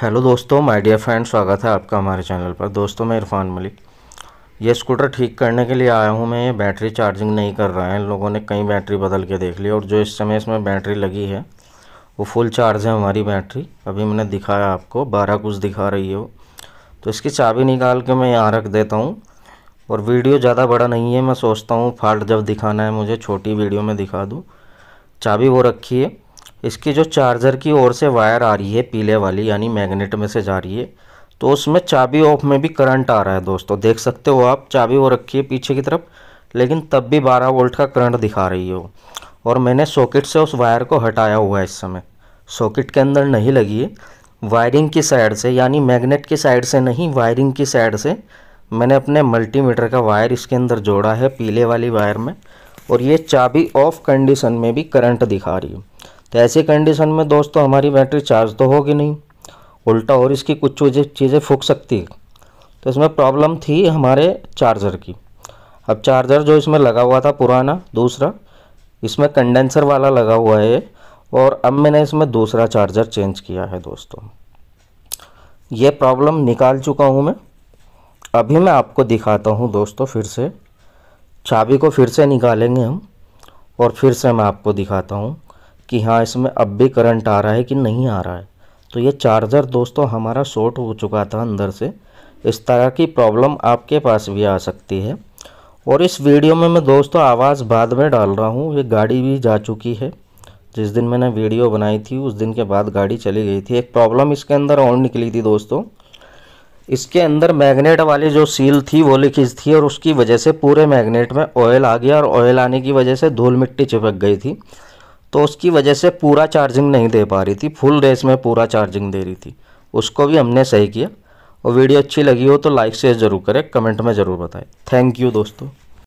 hello दोस्तों my dear friend स्वागत है आपका हमारे चैनल पर दोस्तों मैं इरफान मलिक ये स्कूटर ठीक करने के लिए आया हूँ मैं ये बैटरी चार्जिंग नहीं कर रहा है लोगों ने कई बैटरी बदल के देख ली और जो इस समय इसमें बैटरी लगी है वो फुल चार्ज है हमारी बैटरी अभी मैंने दिखाया आपको बारह कुछ दिखा रही है वो तो इसकी चाबी निकाल के मैं यहाँ रख देता हूँ और वीडियो ज़्यादा बड़ा नहीं है मैं सोचता हूँ फाल्ट जब दिखाना है मुझे छोटी वीडियो में दिखा दूँ चाबी वो रखी है इसकी जो चार्जर की ओर से वायर आ रही है पीले वाली यानी मैग्नेट में से जा रही है तो उसमें चाबी ऑफ में भी करंट आ रहा है दोस्तों देख सकते हो आप चाबी वो रखी है पीछे की तरफ लेकिन तब भी 12 वोल्ट का करंट दिखा रही हो और मैंने सॉकेट से उस वायर को हटाया हुआ है इस समय सॉकेट के अंदर नहीं लगी है वायरिंग की साइड से यानी मैग्नेट की साइड से नहीं वायरिंग की साइड से मैंने अपने मल्टीमीटर का वायर इसके अंदर जोड़ा है पीले वाली वायर में और ये चाबी ऑफ कंडीशन में भी करंट दिखा रही है तो ऐसी कंडीशन में दोस्तों हमारी बैटरी चार्ज तो होगी नहीं उल्टा और इसकी कुछ चीज़ें फूक सकती है तो इसमें प्रॉब्लम थी हमारे चार्जर की अब चार्जर जो इसमें लगा हुआ था पुराना दूसरा इसमें कंडेंसर वाला लगा हुआ है और अब मैंने इसमें दूसरा चार्जर चेंज किया है दोस्तों ये प्रॉब्लम निकाल चुका हूँ मैं अभी मैं आपको दिखाता हूँ दोस्तों फिर से चाबी को फिर से निकालेंगे हम और फिर से मैं आपको दिखाता हूँ कि हाँ इसमें अब भी करंट आ रहा है कि नहीं आ रहा है तो ये चार्जर दोस्तों हमारा शॉर्ट हो चुका था अंदर से इस तरह की प्रॉब्लम आपके पास भी आ सकती है और इस वीडियो में मैं दोस्तों आवाज़ बाद में डाल रहा हूँ ये गाड़ी भी जा चुकी है जिस दिन मैंने वीडियो बनाई थी उस दिन के बाद गाड़ी चली गई थी एक प्रॉब्लम इसके अंदर और निकली थी दोस्तों इसके अंदर मैग्नेट वाली जो सील थी वो लिखीज थी और उसकी वजह से पूरे मैग्नेट में ऑयल आ गया और ऑयल आने की वजह से धूल मिट्टी चिपक गई थी तो उसकी वजह से पूरा चार्जिंग नहीं दे पा रही थी फुल रेस में पूरा चार्जिंग दे रही थी उसको भी हमने सही किया और वीडियो अच्छी लगी हो तो लाइक शेयर ज़रूर करें कमेंट में ज़रूर बताएं थैंक यू दोस्तों